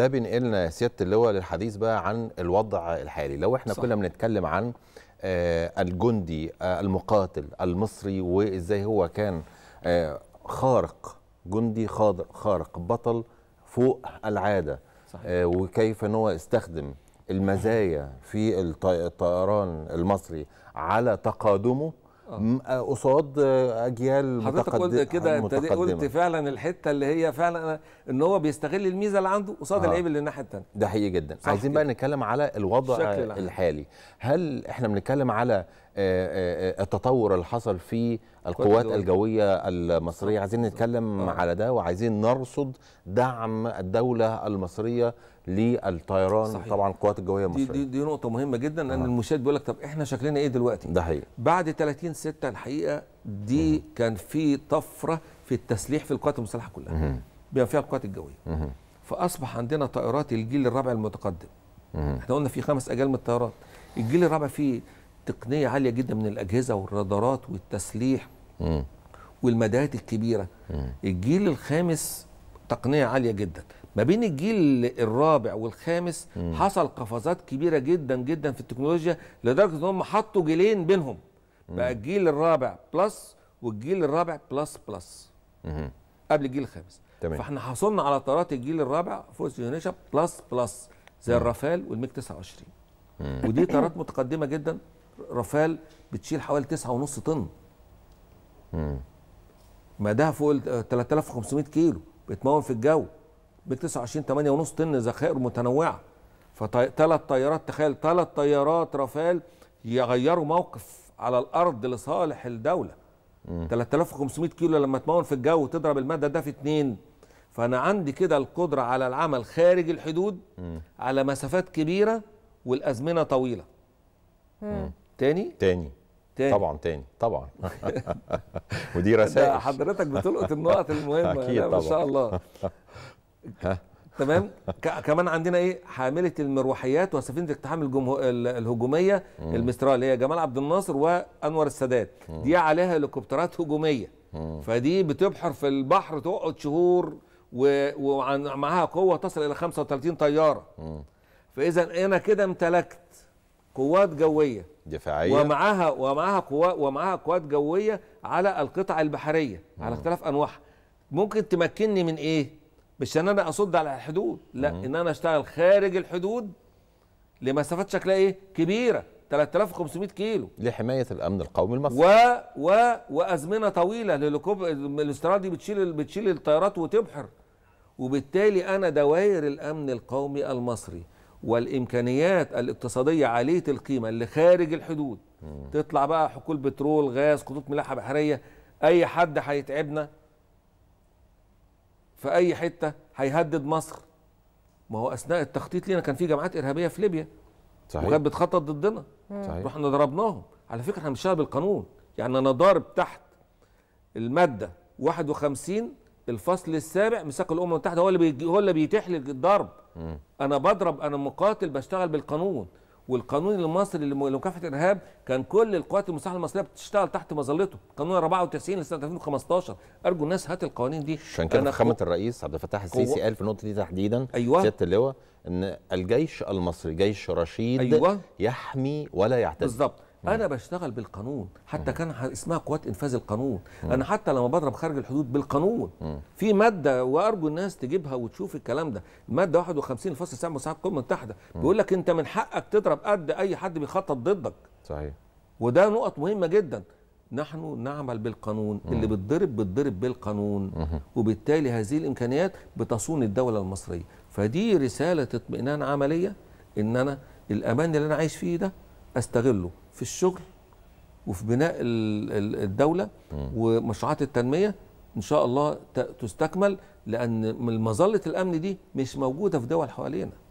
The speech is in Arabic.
ده بينقلنا يا سياده اللواء للحديث بقى عن الوضع الحالي لو احنا كنا بنتكلم عن آه، الجندي آه، المقاتل المصري وازاي هو كان آه، خارق جندي خارق بطل فوق العاده صحيح. وكيف ان هو استخدم المزايا في الطيران المصري على تقادمه آه. آه، قصاد آه، اجيال حضرتك قلت كده انت قلت فعلا الحته اللي هي فعلا ان هو بيستغل الميزه اللي عنده قصاد العيب اللي الناحيه الثانيه ده حقيقي جدا عايزين كده. بقى نتكلم على الوضع الحالي هل احنا بنتكلم على آه، آه، آه، التطور اللي حصل في القوات الجوية المصرية عايزين نتكلم على ده وعايزين نرصد دعم الدولة المصرية للطيران صحيح. طبعا القوات الجوية المصرية دي, دي, دي نقطة مهمة جدا آه. أن المشاهد بيقول لك طب إحنا شكلنا إيه دلوقتي ده حقيقي بعد 30 6 الحقيقة دي مه. كان في طفرة في التسليح في القوات المسلحة كلها بما فيها القوات الجوية مه. فأصبح عندنا طائرات الجيل الرابع المتقدم مه. احنا قلنا في خمس أجيال من الطيارات الجيل الرابع فيه تقنيه عاليه جدا من الاجهزه والرادارات والتسليح م. والمداهات الكبيره الجيل الخامس تقنيه عاليه جدا ما بين الجيل الرابع والخامس حصل قفزات كبيره جدا جدا في التكنولوجيا لدرجه ان هم حطوا جيلين بينهم بقى الجيل الرابع بلس والجيل الرابع بلس بلس مم. قبل الجيل الخامس تمام. فاحنا حصلنا على طيارات الجيل الرابع فورس جنريشن بلس بلس زي الرافال والميك 29 ودي طيارات متقدمه جدا رافال بتشيل حوالي ونص طن مداها فوق ال 3500 كيلو بتمون في الجو ب 29 8.5 طن ذخائر متنوعه فثلاث طيارات تخيل ثلاث طيارات رافال يغيروا موقف على الارض لصالح الدوله 3500 كيلو لما تمون في الجو وتضرب الماده ده في اثنين فانا عندي كده القدره على العمل خارج الحدود على مسافات كبيره والازمنه طويله تاني تاني تاني طبعا تاني طبعا ودي رسائل حضرتك بتلقط النقط المهمه اكيد طبعا ما شاء الله تمام كمان عندنا ايه حامله المروحيات وسفينه اقتحام الجمه... الهجوميه المسترال اللي هي جمال عبد الناصر وانور السادات دي عليها هليكوبترات هجوميه فدي بتبحر في البحر تقعد شهور ومعاها قوه تصل الى 35 طياره فاذا انا كده امتلكت قوات جويه دفاعيه ومعاها ومعاها قوات ومعاها قوات جويه على القطع البحريه مم. على اختلاف انواعها ممكن تمكنني من ايه مش ان انا اصد على الحدود لا مم. ان انا اشتغل خارج الحدود لمسافات شكلها ايه كبيره 3500 كيلو لحمايه الامن القومي المصري و و وازمنه طويله للكوب الاستراد دي بتشيل بتشيل الطيارات وتبحر وبالتالي انا دوائر الامن القومي المصري والامكانيات الاقتصاديه عاليه القيمه اللي خارج الحدود مم. تطلع بقى حقول بترول غاز خطوط ملاحه بحريه اي حد هيتعبنا في اي حته هيهدد مصر ما هو اثناء التخطيط لينا كان في جماعات ارهابيه في ليبيا صحيح وكانت بتخطط ضدنا صحيح رحنا ضربناهم على فكره احنا مش شغال بالقانون يعني انا ضارب تحت الماده 51 الفصل السابع ميثاق الامم المتحده هو اللي بيجي هو اللي بيتيح لي الضرب م. انا بضرب انا مقاتل بشتغل بالقانون والقانون المصري لمكافحه الارهاب كان كل القوات المسلحه المصريه بتشتغل تحت مظلته قانون 94 لسنه 2015 ارجو الناس هات القوانين دي عشان كده فخامه الرئيس عبد الفتاح السيسي قال في النقطه دي تحديدا أيوة. سياده اللواء ان الجيش المصري جيش رشيد أيوة. يحمي ولا يعتدي بالظبط انا بشتغل بالقانون حتى كان اسمها قوات انفاذ القانون انا حتى لما بضرب خارج الحدود بالقانون في ماده وارجو الناس تجيبها وتشوف الكلام ده الماده 51 الفصل 9 مساعد القوى المتحده بيقول لك انت من حقك تضرب قد اي حد بيخطط ضدك صحيح وده نقط مهمه جدا نحن نعمل بالقانون اللي بتضرب بتضرب بالقانون وبالتالي هذه الامكانيات بتصون الدوله المصريه فدي رساله اطمئنان عمليه ان انا الامان اللي انا عايش فيه ده استغله في الشغل وفي بناء الدوله ومشروعات التنميه ان شاء الله تستكمل لان مظله الامن دي مش موجوده في دول حوالينا